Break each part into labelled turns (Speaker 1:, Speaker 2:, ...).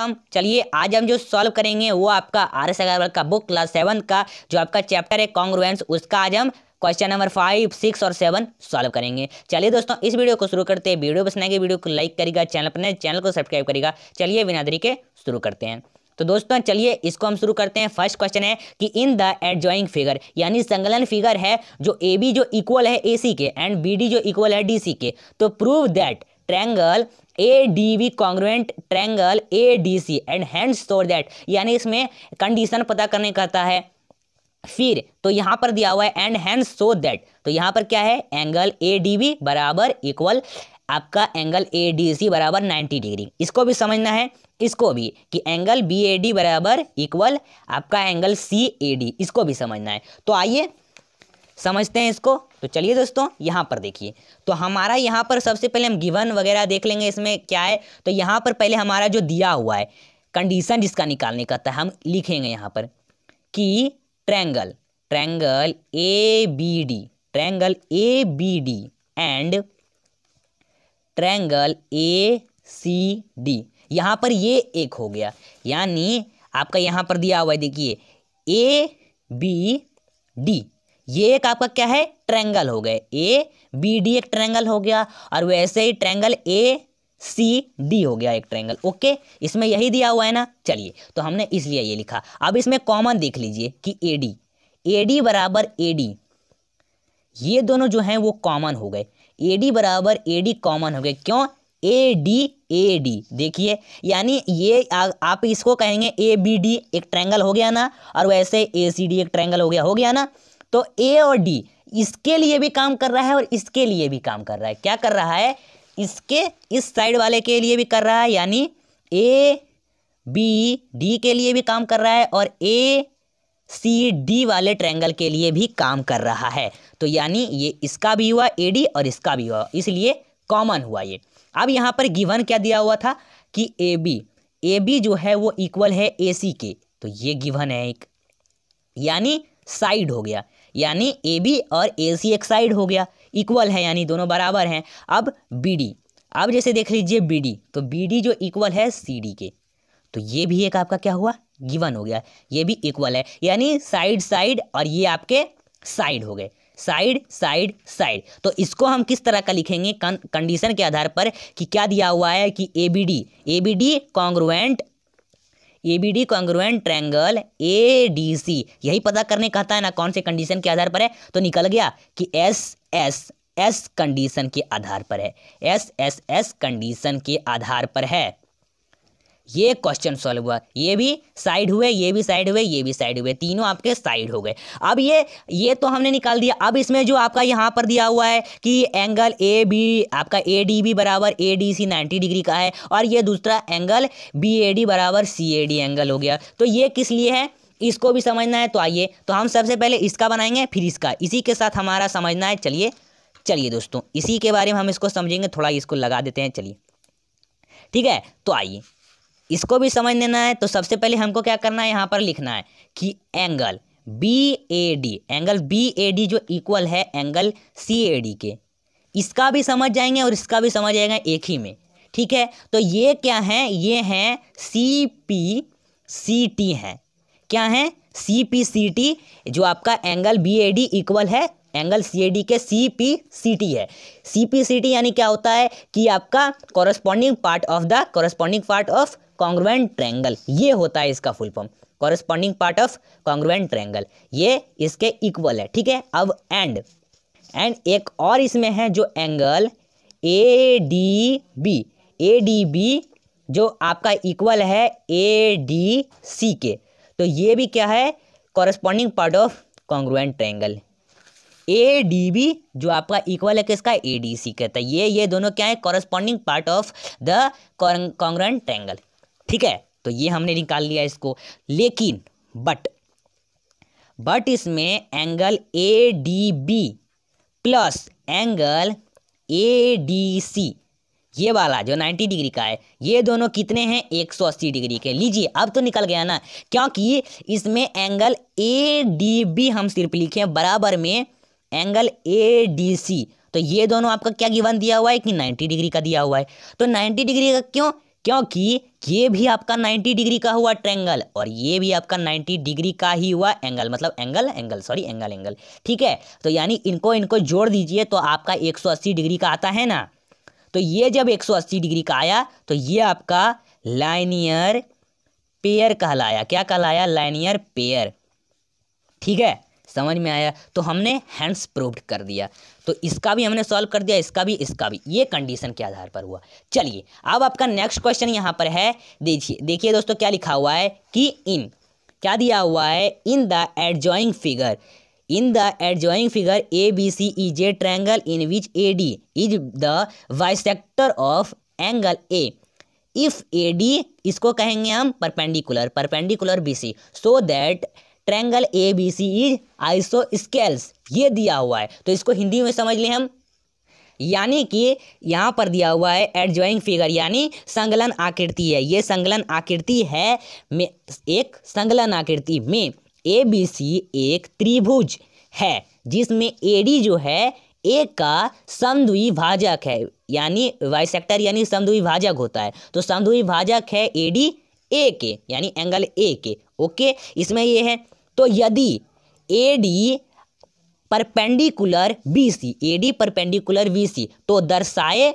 Speaker 1: welcome चलिए आज हम जो सॉल्व करेंगे वो आपका आर एस अग्रवाल का बुक क्लास सेवन का जो आपका चैप्टर है कॉन्ग्रुएंस उसका आज हम क्वेश्चन नंबर फाइव सिक्स और सेवन सॉल्व करेंगे चलिए दोस्तों इस वीडियो को शुरू करते हैं वीडियो पसंद आएगी वीडियो को लाइक करेगा चैनल अपने चैनल को सब्सक्राइब करेगा चलिए बिना तरीके शुरू करते हैं तो दोस्तों चलिए इसको हम शुरू करते हैं फर्स्ट क्वेश्चन है कि इन द एडजॉइंग फिगर यानी संगलन फिगर है जो ए बी जो इक्वल है ए सी के एंड बी डी जो इक्वल है डी सी के तो prove that triangle A D V congruent triangle A D C and hence स्टोर दैट यानी इसमें कंडीशन पता करने कहता है फिर तो यहां पर दिया हुआ है एंड हैंड सो दैट तो यहां पर क्या है एंगल ए डी वी बराबर इक्वल आपका एंगल ए डी सी बराबर नाइन्टी डिग्री इसको भी समझना है इसको भी कि एंगल बी ए डी बराबर इक्वल आपका एंगल सी ए डी इसको भी समझना है तो आइए समझते हैं इसको तो चलिए दोस्तों यहाँ पर देखिए तो हमारा यहाँ पर सबसे पहले हम गिवन वगैरह देख लेंगे इसमें क्या है तो यहाँ पर पहले हमारा जो दिया हुआ है कंडीशन जिसका निकालने का था हम लिखेंगे यहाँ पर कि triangle triangle A B D triangle A B D and triangle A C D यहाँ पर ये एक हो गया यानी आपका यहाँ पर दिया हुआ है देखिए ए बी डी ये एक आपका क्या है ट्रेंगल हो गए ए बी डी एक ट्रेंगल हो गया और वैसे ही ट्रेंगल ए सी डी हो गया एक ट्रेंगल ओके इसमें यही दिया हुआ है ना चलिए तो हमने इसलिए ये लिखा अब इसमें कॉमन देख लीजिए कि ए डी ए डी बराबर ए डी ये दोनों जो हैं वो कॉमन हो गए ए डी बराबर ए डी कॉमन हो गए क्यों ए डी ए डी देखिए यानी ये आ, आप इसको कहेंगे ए बी डी एक ट्रेंगल हो गया ना और वैसे ए सी डी एक ट्रेंगल हो गया हो गया ना तो ए और डी इसके लिए भी काम कर रहा है और इसके लिए भी काम कर रहा है क्या कर रहा है इसके इस साइड वाले के लिए भी कर रहा है यानी ए बी डी के लिए भी काम कर रहा है और ए सी डी वाले ट्रायंगल के लिए भी काम कर रहा है तो यानी ये इसका भी हुआ ए डी और इसका भी हुआ इसलिए कॉमन हुआ ये अब यहाँ पर गिवन क्या दिया हुआ था कि ए बी ए बी जो है वो इक्वल है ए सी के तो ये गिवन है एक यानी साइड हो गया यानी ए बी और ए सी एक साइड हो गया इक्वल है यानी दोनों बराबर हैं अब बी डी अब जैसे देख लीजिए बी डी तो बी डी जो इक्वल है सी डी के तो ये भी एक आपका क्या हुआ गिवन हो गया ये भी इक्वल है यानी साइड साइड और ये आपके साइड हो गए साइड साइड साइड तो इसको हम किस तरह का लिखेंगे कंडीशन के आधार पर कि क्या दिया हुआ है कि A B D A B D congruent A B D congruent triangle A D C यही पता करने कहता है ना कौन से कंडीशन के आधार पर है तो निकल गया कि एस एस एस कंडीशन के आधार पर है एस एस एस कंडीशन के आधार पर है ये क्वेश्चन सॉल्व हुआ ये भी साइड हुए ये भी साइड हुए ये भी साइड हुए तीनों आपके साइड हो गए अब ये ये तो हमने निकाल दिया अब इसमें जो आपका यहाँ पर दिया हुआ है कि एंगल ए बी आपका ए डी बी बराबर A D C ninety degree का है और ये दूसरा एंगल बी ए डी बराबर सी ए डी एंगल हो गया तो ये किस लिए है इसको भी समझना है तो आइए तो हम सबसे पहले इसका बनाएंगे फिर इसका इसी के साथ हमारा समझना है चलिए चलिए दोस्तों इसी के बारे में हम इसको समझेंगे थोड़ा इसको लगा देते हैं चलिए ठीक है तो आइए इसको भी समझ लेना है तो सबसे पहले हमको क्या करना है यहाँ पर लिखना है कि angle B A D angle B A D जो इक्वल है एंगल सी ए डी के इसका भी समझ जाएंगे और इसका भी समझ जाएगा एक ही में ठीक है तो ये क्या है ये हैं सी पी सी टी हैं क्या है सी पी सी टी जो आपका angle B A D equal है एंगल सी ए डी के सी पी सी टी है सी पी सी टी यानी क्या होता है कि आपका corresponding part of the corresponding part of congruent triangle ये होता है इसका full form corresponding part of congruent triangle ये इसके इक्वल है ठीक है अब एंड एंड एक और इसमें है जो angle A D B A D B जो आपका इक्वल है ए डी सी के तो ये भी क्या है corresponding part of congruent triangle A D B जो आपका इक्वल है किसका ए डी सी का तो ये ये दोनों क्या है corresponding part of the congruent triangle ठीक है तो ये हमने निकाल लिया इसको लेकिन बट बट इसमें angle A D B plus angle A D C ये वाला जो 90 डिग्री का है ये दोनों कितने हैं 180 डिग्री के लीजिए अब तो निकल गया ना क्योंकि इसमें एंगल ए डी बी हम सिर्फ लिखे बराबर में एंगल ए डी सी तो ये दोनों आपका क्या गिवन दिया हुआ है कि 90 डिग्री का दिया हुआ है तो 90 डिग्री का क्यों क्योंकि ये भी आपका 90 डिग्री का हुआ ट्रेंगल और ये भी आपका 90 डिग्री का ही हुआ एंगल मतलब angle angle sorry angle angle ठीक है तो यानी इनको इनको जोड़ दीजिए तो आपका 180 डिग्री का आता है ना तो ये जब 180 डिग्री का आया तो ये आपका लाइनियर पेयर कहलाया क्या कहलाया लाइनियर पेयर ठीक है समझ में आया तो हमने हैंड्स प्रूव्ड कर दिया तो इसका भी हमने सॉल्व कर दिया इसका भी इसका भी ये कंडीशन के आधार पर हुआ चलिए अब आपका नेक्स्ट क्वेश्चन यहाँ पर है देखिए देखिए दोस्तों क्या लिखा हुआ है कि इन क्या दिया हुआ है in the adjoining figure in the adjoining figure A B C is a triangle in which A D is the bisector of angle A if A D इसको कहेंगे हम perpendicular perpendicular B C so that triangle A B C is isosceles ये दिया हुआ है तो इसको हिंदी में समझ लें हम यानी कि यहाँ पर दिया हुआ है एडजॉइंग फिगर यानी संगलन आकृति है ये संगलन आकृति है में एक संगलन आकृति में ए बी सी एक त्रिभुज है जिसमें ए डी जो है ए का समद्वी भाजक है यानी वाई सेक्टर यानी समद्वी भाजक होता है तो समद्वी भाजक है ए डी ए के यानी एंगल ए के ओके इसमें ये है तो यदि A D perpendicular B C A D perpendicular B C तो दर्शाए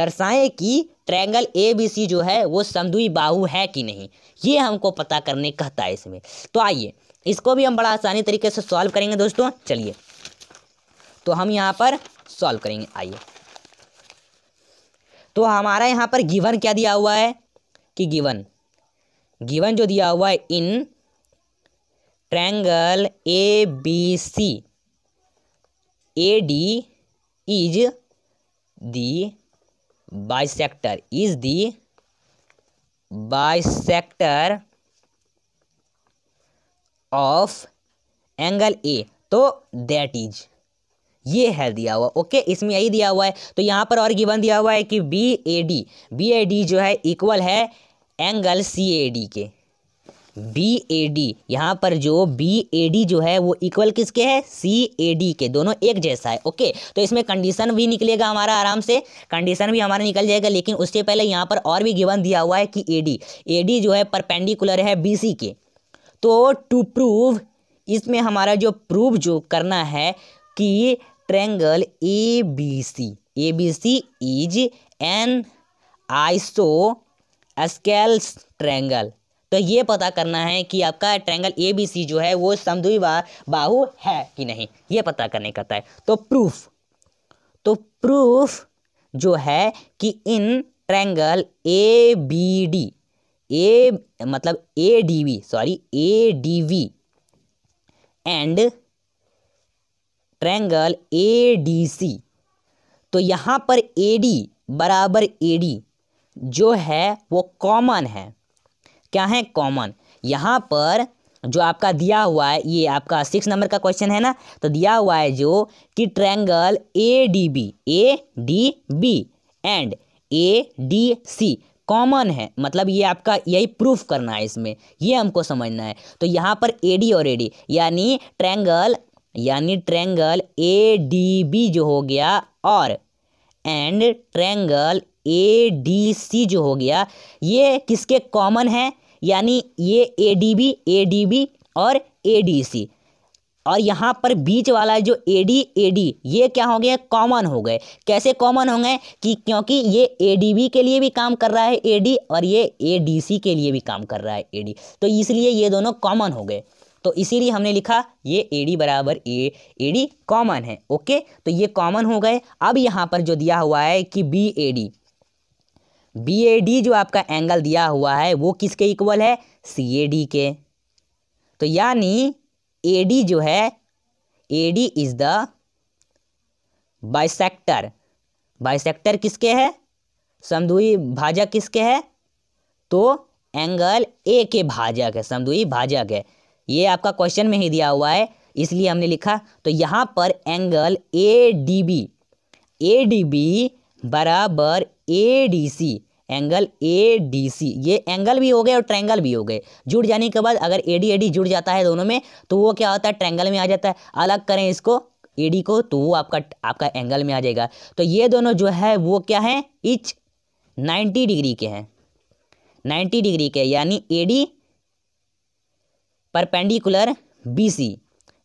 Speaker 1: दर्शाएं कि ट्रायंगल ए बी सी जो है वो समदुई बाहु है कि नहीं ये हमको पता करने कहता है इसमें तो आइए इसको भी हम बड़ा आसानी तरीके से सॉल्व करेंगे दोस्तों चलिए तो हम यहाँ पर सॉल्व करेंगे आइए तो हमारा यहाँ पर गिवन क्या दिया हुआ है कि गिवन गिवन जो दिया हुआ है in triangle A B C A D is the bisector is the bisector of angle A तो दैट इज ये है दिया हुआ ओके इसमें यही दिया हुआ है तो यहाँ पर और गिवन दिया हुआ है कि B A D B A D जो है इक्वल है एंगल सी ए डी के बी ए डी यहाँ पर जो बी ए डी जो है वो इक्वल किसके है सी ए डी के दोनों एक जैसा है ओके तो इसमें कंडीशन भी निकलेगा हमारा आराम से कंडीशन भी हमारा निकल जाएगा लेकिन उससे पहले यहाँ पर और भी गिवन दिया हुआ है कि ए डी ए डी जो है परपेंडिकुलर है बी सी के तो टू प्रूव इसमें हमारा जो प्रूव जो करना है कि triangle A B C A B C is an isosceles triangle तो ये पता करना है कि आपका ट्रैंगल ए बी सी जो है वो समदुई बाहु है कि नहीं ये पता करने का है तो प्रूफ तो प्रूफ जो है कि in triangle A B D A मतलब A D V sorry A D V and triangle A D C तो यहाँ पर ए डी बराबर ए डी जो है वो कॉमन है क्या है कॉमन यहाँ पर जो आपका दिया हुआ है ये आपका सिक्स नंबर का क्वेश्चन है ना तो दिया हुआ है जो कि triangle A D B A D B and A D C common है मतलब ये आपका यही प्रूफ करना है इसमें ये हमको समझना है तो यहाँ पर ए डी और ए डी यानी ट्रैंगल यानी ट्रैंगल ए डी बी जो हो गया और and triangle A D C जो हो गया ये किसके कॉमन है यानी ये A D B A D B और ए डी सी और यहाँ पर बीच वाला जो ए डी ए डी ये क्या हो गया कॉमन हो गए कैसे कॉमन हो गए कि क्योंकि ये ए डी बी के लिए भी काम कर रहा है ए डी और ये ए डी सी के लिए भी काम कर रहा है ए डी तो इसलिए ये दोनों कॉमन हो गए तो इसीलिए हमने लिखा ये ए डी बराबर ए ए डी कॉमन है ओके तो ये कॉमन हो गए अब यहाँ पर जो दिया हुआ है कि B A D B A D जो आपका एंगल दिया हुआ है वो किसके इक्वल है सी ए डी के तो यानी ए डी जो है A D is the bisector bisector किसके है समदुई भाजक किसके है तो एंगल ए के भाजक है समदुई भाजक है ये आपका क्वेश्चन में ही दिया हुआ है इसलिए हमने लिखा तो यहाँ पर angle A D B A D B बराबर A D C angle A D C ये एंगल भी हो गए और ट्रैंगल भी हो गए जुड़ जाने के बाद अगर ए डी ए डी जुड़ जाता है दोनों में तो वो क्या होता है ट्रैंगल में आ जाता है अलग करें इसको ए डी को तो वो आपका आपका एंगल में आ जाएगा तो ये दोनों जो है वो क्या है इच नाइन्टी डिग्री के हैं नाइन्टी डिग्री के यानी A D perpendicular B C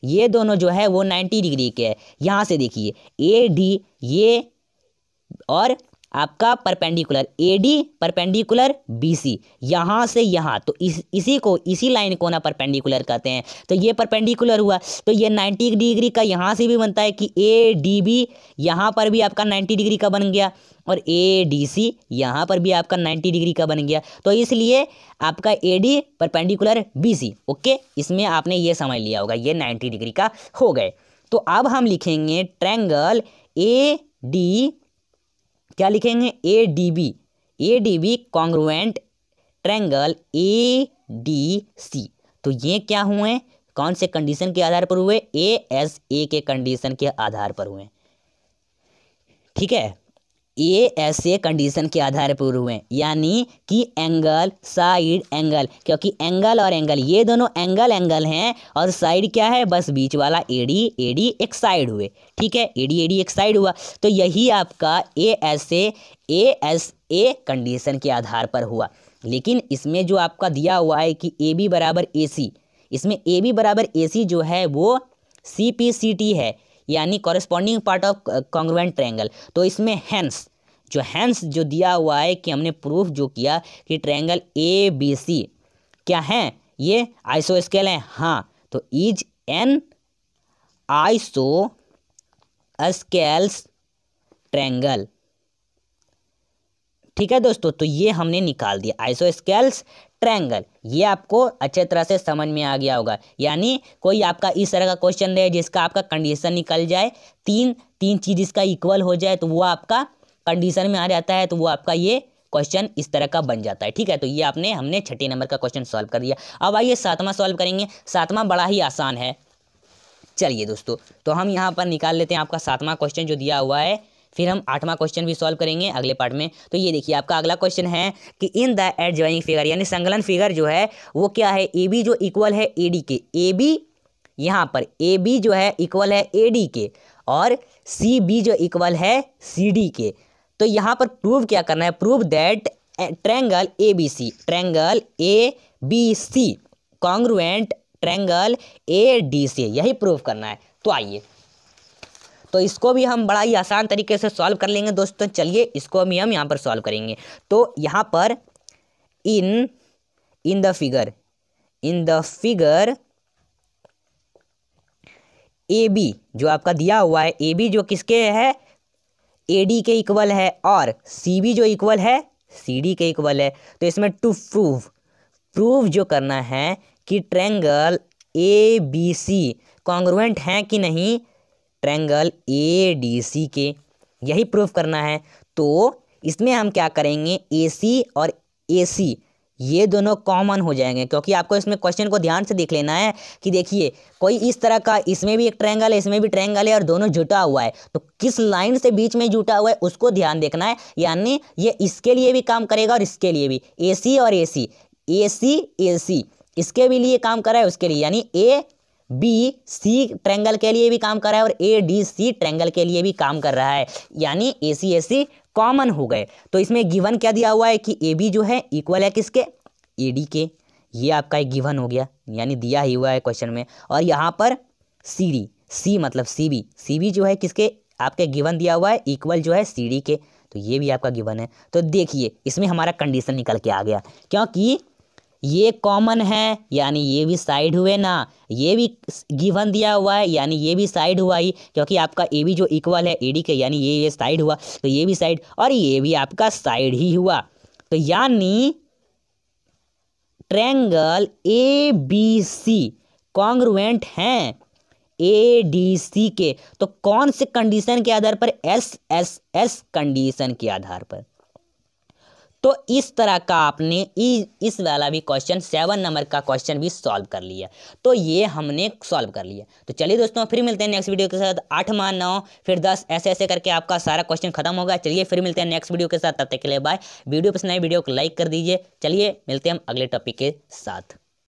Speaker 1: ये दोनों जो है वो नाइन्टी डिग्री के है यहाँ से देखिए ए डी ये और आपका perpendicular A D perpendicular B C यहाँ से यहाँ तो इस इसी को इसी लाइन को ना परपेंडिकुलर कहते हैं तो ये परपेंडिकुलर हुआ तो ये 90 डिग्री का यहाँ से भी बनता है कि ए डी बी यहाँ पर भी आपका 90 डिग्री का बन गया और ए डी सी यहाँ पर भी आपका 90 डिग्री का बन गया तो इसलिए आपका A D perpendicular B C okay इसमें आपने ये समझ लिया होगा ये नाइन्टी डिग्री का हो गए तो अब हम लिखेंगे ट्रैंगल ए डी क्या लिखेंगे A D B A D B congruent triangle A D C तो ये क्या हुए कौन से कंडीशन के आधार पर हुए ए एस ए के कंडीशन के आधार पर हुए ठीक है ये ऐसे कंडीशन के आधार पर हुए यानी कि एंगल साइड एंगल क्योंकि एंगल और एंगल ये दोनों एंगल एंगल हैं और साइड क्या है बस बीच वाला एडी एडी एक साइड हुए ठीक है एडी एडी एक साइड हुआ तो यही आपका A S A S A condition के आधार पर हुआ लेकिन इसमें जो आपका दिया हुआ है कि ए बी बराबर ए सी इसमें ए बी बराबर ए सी जो है वो सी पी सी टी है यानी corresponding part of congruent triangle तो इसमें हैंस जो हैंस जो दिया हुआ है कि हमने प्रूफ जो किया कि ट्रायंगल ए बी सी क्या है ये आइसो स्केल है हाँ तो is an isosceles triangle ठीक है दोस्तों तो ये हमने निकाल दिया आइसो स्केल्स ट्रैंगल ये आपको अच्छे तरह से समझ में आ गया होगा यानी कोई आपका इस तरह का क्वेश्चन रहे जिसका आपका कंडीशन निकल जाए तीन तीन चीज़ इसका इक्वल हो जाए तो वो आपका कंडीशन में आ जाता है तो वो आपका ये क्वेश्चन इस तरह का बन जाता है ठीक है तो ये आपने हमने छठे नंबर का क्वेश्चन सॉल्व कर दिया अब आइए सातवां सॉल्व करेंगे सातवां बड़ा ही आसान है चलिए दोस्तों तो हम यहाँ पर निकाल लेते हैं आपका सातवां क्वेश्चन जो दिया हुआ है फिर हम आठवां क्वेश्चन भी सॉल्व करेंगे अगले पार्ट में तो ये देखिए आपका अगला क्वेश्चन है कि in the adjoining figure यानी संगलन फिगर जो है वो क्या है ए बी जो इक्वल है ए डी के ए बी यहाँ पर ए बी जो है इक्वल है ए डी के और सी बी जो इक्वल है सी डी के तो यहाँ पर प्रूव क्या करना है prove that triangle A B C triangle A B C congruent triangle A D C यही प्रूव करना है तो आइए तो इसको भी हम बड़ा ही आसान तरीके से सॉल्व कर लेंगे दोस्तों चलिए इसको भी हम यहाँ पर सॉल्व करेंगे तो यहाँ पर in in the figure in the figure A B जो आपका दिया हुआ है ए बी जो किसके है ए डी के इक्वल है और सी बी जो इक्वल है सी डी के इक्वल है तो इसमें टू प्रूव प्रूव जो करना है कि triangle A B C congruent हैं कि नहीं रेक्टेंगल ए डी सी के यही प्रूफ करना है तो इसमें हम क्या करेंगे ए सी और ए सी ये दोनों कॉमन हो जाएंगे क्योंकि आपको इसमें क्वेश्चन को ध्यान से देख लेना है कि देखिए कोई इस तरह का इसमें भी एक ट्रैंगल है इसमें भी ट्रैंगल है और दोनों जुटा हुआ है तो किस लाइन से बीच में जुटा हुआ है उसको ध्यान देखना है यानी ये इसके लिए भी काम करेगा और इसके लिए भी ए सी और ए सी ए सी ए सी इसके भी लिए काम कर रहा है उसके लिए यानी ए बी सी ट्रेंगल के लिए भी काम कर रहा है और ए डी सी ट्रेंगल के लिए भी काम कर रहा है यानी ए सी ए सी कॉमन हो गए तो इसमें गिवन क्या दिया हुआ है कि ए बी जो है इक्वल है किसके ए डी के ये आपका एक गिवन हो गया यानी दिया ही हुआ है क्वेश्चन में और यहाँ पर सी डी सी मतलब सी बी सी बी जो है किसके आपके गिवन दिया हुआ है इक्वल जो है सी डी के तो ये भी आपका गिवन है तो देखिए इसमें हमारा कंडीशन निकल के आ गया क्योंकि ये कॉमन है यानी ये भी साइड हुए ना ये भी गिवन दिया हुआ है यानी ये भी साइड हुआ ही क्योंकि आपका ए भी जो इक्वल है ए डी के यानी ये ये साइड हुआ तो ये भी साइड और ये भी आपका साइड ही हुआ तो यानी triangle A B C congruent हैं ए डी सी के तो कौन से कंडीशन के आधार पर एस एस एस कंडीशन के आधार पर तो इस तरह का आपने इस वाला भी क्वेश्चन सेवन नंबर का क्वेश्चन भी सॉल्व कर लिया तो ये हमने सॉल्व कर लिया तो चलिए दोस्तों फिर मिलते हैं नेक्स्ट वीडियो के साथ आठ मान नौ फिर दस ऐसे ऐसे करके आपका सारा क्वेश्चन खत्म होगा चलिए फिर मिलते हैं नेक्स्ट वीडियो के साथ तब तक के लिए बाय वीडियो पसंद आए वीडियो को लाइक कर दीजिए चलिए मिलते हैं हम अगले टॉपिक के साथ